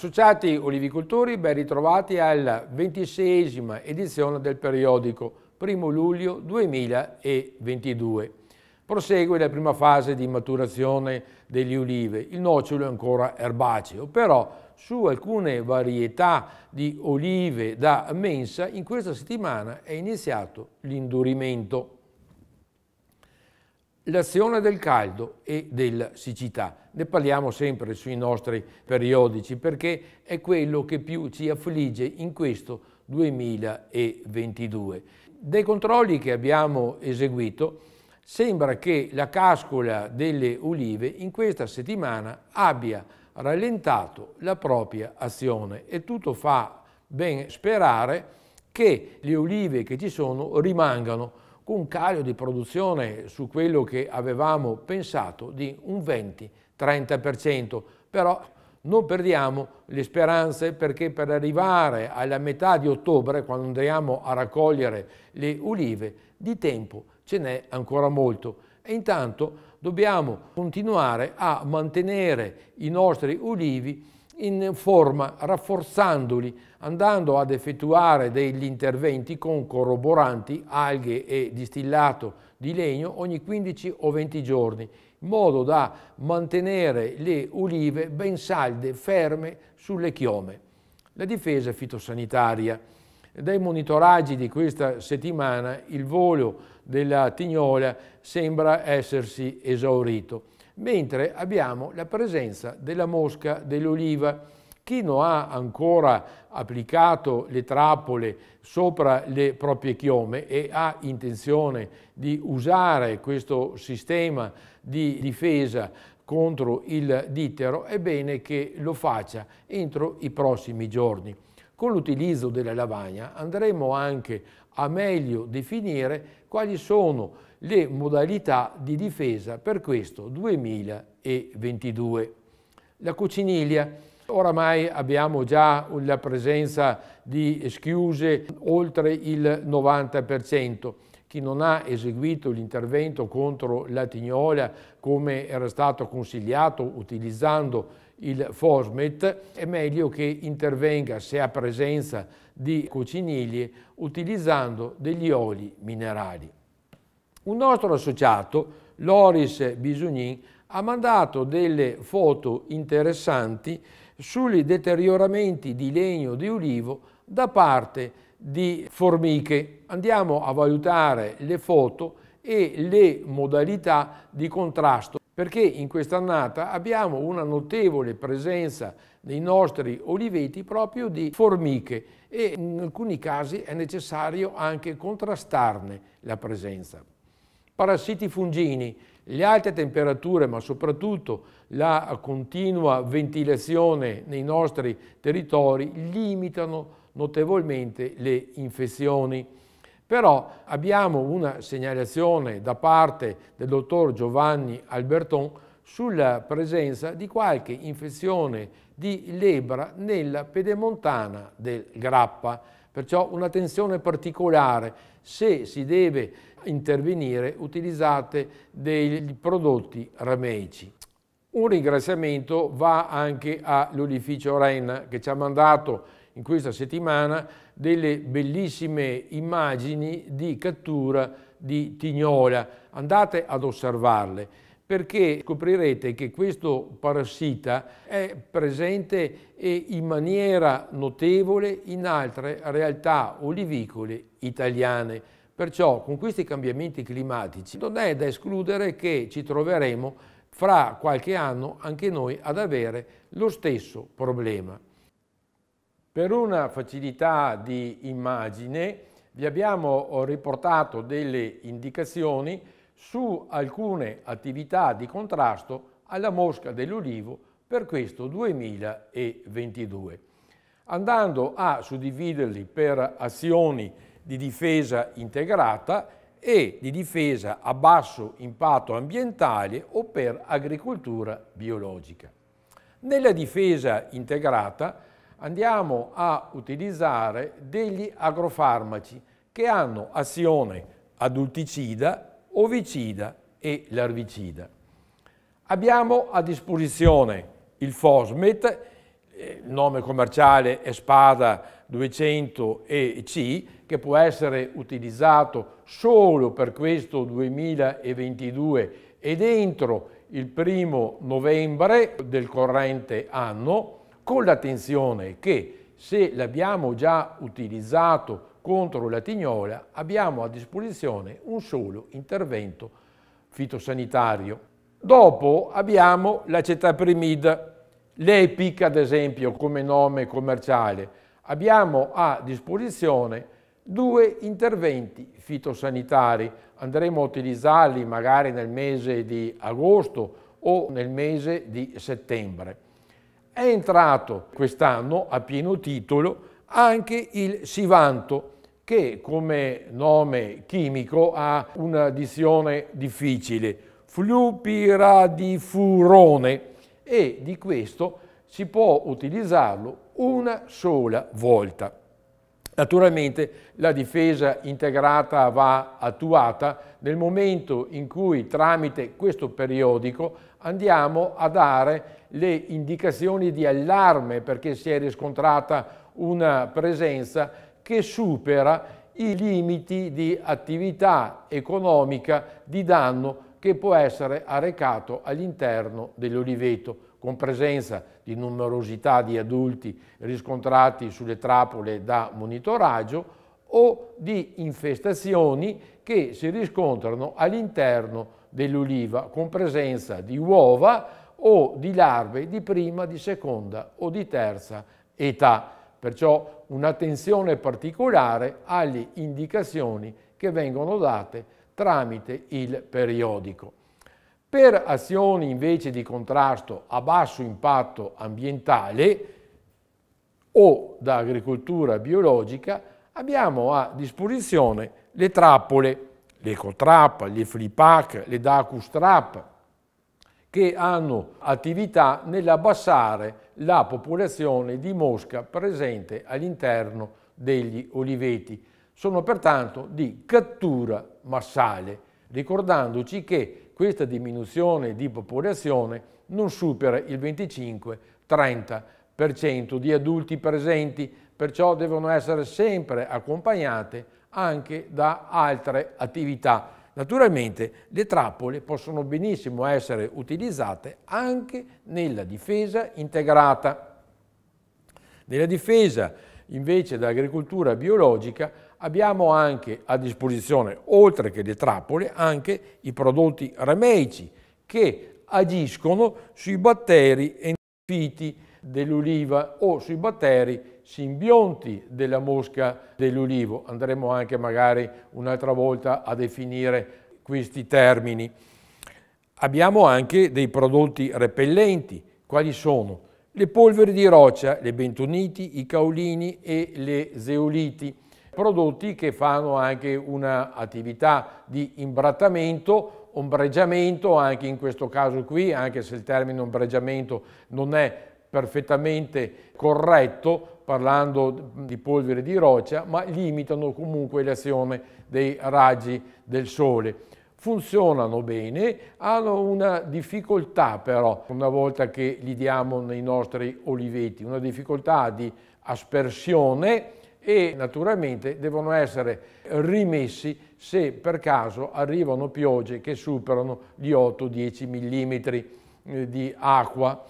Associati olivicoltori, ben ritrovati alla ventiseiesima edizione del periodico, 1 luglio 2022. Prosegue la prima fase di maturazione degli ulive. Il nocciolo è ancora erbaceo, però su alcune varietà di olive da mensa in questa settimana è iniziato l'indurimento l'azione del caldo e della siccità. Ne parliamo sempre sui nostri periodici perché è quello che più ci affligge in questo 2022. Dai controlli che abbiamo eseguito sembra che la cascola delle olive in questa settimana abbia rallentato la propria azione e tutto fa ben sperare che le olive che ci sono rimangano con un calo di produzione su quello che avevamo pensato di un 20-30%, però non perdiamo le speranze perché per arrivare alla metà di ottobre, quando andremo a raccogliere le ulive, di tempo ce n'è ancora molto e intanto dobbiamo continuare a mantenere i nostri ulivi in forma, rafforzandoli, andando ad effettuare degli interventi con corroboranti, alghe e distillato di legno ogni 15 o 20 giorni, in modo da mantenere le ulive ben salde, ferme sulle chiome. La difesa fitosanitaria. Dai monitoraggi di questa settimana il volo della tignola sembra essersi esaurito mentre abbiamo la presenza della mosca dell'oliva. Chi non ha ancora applicato le trappole sopra le proprie chiome e ha intenzione di usare questo sistema di difesa contro il dittero, è bene che lo faccia entro i prossimi giorni. Con l'utilizzo della lavagna andremo anche a meglio definire quali sono le modalità di difesa per questo 2022. La cuciniglia. Oramai abbiamo già la presenza di schiuse oltre il 90%. Chi non ha eseguito l'intervento contro la tignola come era stato consigliato utilizzando il FOSMET, è meglio che intervenga se ha presenza di cociniglie utilizzando degli oli minerali. Un nostro associato, Loris Bisognin, ha mandato delle foto interessanti sui deterioramenti di legno di ulivo da parte di formiche. Andiamo a valutare le foto e le modalità di contrasto perché in quest'annata abbiamo una notevole presenza nei nostri oliveti proprio di formiche e in alcuni casi è necessario anche contrastarne la presenza. Parassiti fungini, le alte temperature ma soprattutto la continua ventilazione nei nostri territori limitano notevolmente le infezioni. Però abbiamo una segnalazione da parte del dottor Giovanni Alberton sulla presenza di qualche infezione di lebra nella pedemontana del Grappa. Perciò un'attenzione particolare, se si deve intervenire utilizzate dei prodotti rameici. Un ringraziamento va anche all'Olificio Renna che ci ha mandato in questa settimana delle bellissime immagini di cattura di tignola. Andate ad osservarle perché scoprirete che questo parassita è presente in maniera notevole in altre realtà olivicole italiane. Perciò con questi cambiamenti climatici non è da escludere che ci troveremo fra qualche anno anche noi ad avere lo stesso problema. Per una facilità di immagine vi abbiamo eh, riportato delle indicazioni su alcune attività di contrasto alla mosca dell'olivo per questo 2022, andando a suddividerli per azioni di difesa integrata e di difesa a basso impatto ambientale o per agricoltura biologica. Nella difesa integrata andiamo a utilizzare degli agrofarmaci che hanno azione adulticida, ovicida e larvicida. Abbiamo a disposizione il Fosmet, eh, il nome commerciale è Spada 200EC, che può essere utilizzato solo per questo 2022 e dentro il primo novembre del corrente anno, con l'attenzione che se l'abbiamo già utilizzato contro la tignola abbiamo a disposizione un solo intervento fitosanitario. Dopo abbiamo la l'EPIC ad esempio come nome commerciale. Abbiamo a disposizione due interventi fitosanitari. Andremo a utilizzarli magari nel mese di agosto o nel mese di settembre è entrato quest'anno a pieno titolo anche il Sivanto, che come nome chimico ha una dizione difficile, flupiradifurone, e di questo si può utilizzarlo una sola volta. Naturalmente la difesa integrata va attuata nel momento in cui tramite questo periodico andiamo a dare le indicazioni di allarme perché si è riscontrata una presenza che supera i limiti di attività economica di danno che può essere arrecato all'interno dell'oliveto con presenza di numerosità di adulti riscontrati sulle trappole da monitoraggio o di infestazioni che si riscontrano all'interno dell'oliva con presenza di uova o di larve di prima, di seconda o di terza età. Perciò un'attenzione particolare alle indicazioni che vengono date tramite il periodico. Per azioni invece di contrasto a basso impatto ambientale o da agricoltura biologica abbiamo a disposizione le trappole, l'ecotrap, le flipac, le dacus trap, che hanno attività nell'abbassare la popolazione di mosca presente all'interno degli oliveti. Sono pertanto di cattura massale, ricordandoci che questa diminuzione di popolazione non supera il 25-30% di adulti presenti, perciò devono essere sempre accompagnate anche da altre attività. Naturalmente le trappole possono benissimo essere utilizzate anche nella difesa integrata. Nella difesa invece dell'agricoltura biologica abbiamo anche a disposizione, oltre che le trappole, anche i prodotti remeici che agiscono sui batteri endofiti dell'oliva o sui batteri simbionti della mosca dell'olivo. Andremo anche magari un'altra volta a definire questi termini. Abbiamo anche dei prodotti repellenti. Quali sono? Le polveri di roccia, le bentoniti, i caolini e le zeoliti prodotti che fanno anche un'attività di imbrattamento, ombreggiamento, anche in questo caso qui, anche se il termine ombreggiamento non è perfettamente corretto parlando di polvere di roccia, ma limitano comunque l'azione dei raggi del sole funzionano bene, hanno una difficoltà però, una volta che li diamo nei nostri oliveti, una difficoltà di aspersione e naturalmente devono essere rimessi se per caso arrivano piogge che superano gli 8-10 mm eh, di acqua.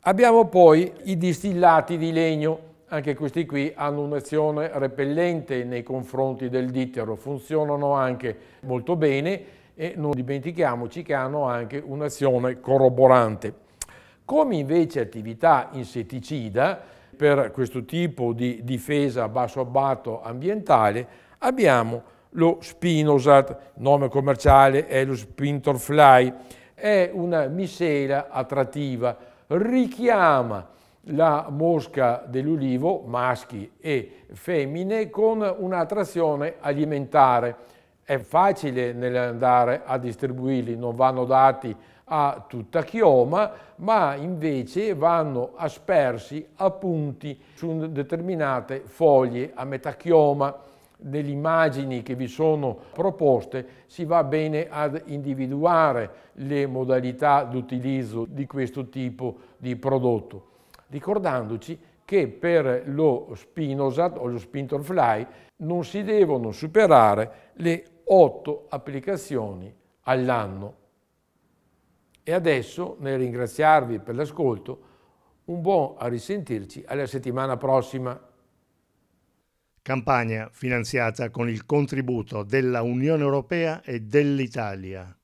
Abbiamo poi i distillati di legno, anche questi qui hanno un'azione repellente nei confronti del dittero, funzionano anche molto bene e non dimentichiamoci che hanno anche un'azione corroborante. Come invece attività insetticida, per questo tipo di difesa a basso abbatto ambientale abbiamo lo Spinosat, nome commerciale è lo Spintorfly, è una miscela attrattiva, richiama la mosca dell'ulivo, maschi e femmine, con un'attrazione alimentare. È facile nell'andare a distribuirli, non vanno dati a tutta chioma, ma invece vanno aspersi a punti su determinate foglie a metà chioma. Nelle immagini che vi sono proposte si va bene ad individuare le modalità d'utilizzo di questo tipo di prodotto, ricordandoci che per lo spinosat o lo Fly non si devono superare le 8 applicazioni all'anno. E adesso, nel ringraziarvi per l'ascolto, un buon a risentirci alla settimana prossima. Campagna finanziata con il contributo della Unione Europea e dell'Italia.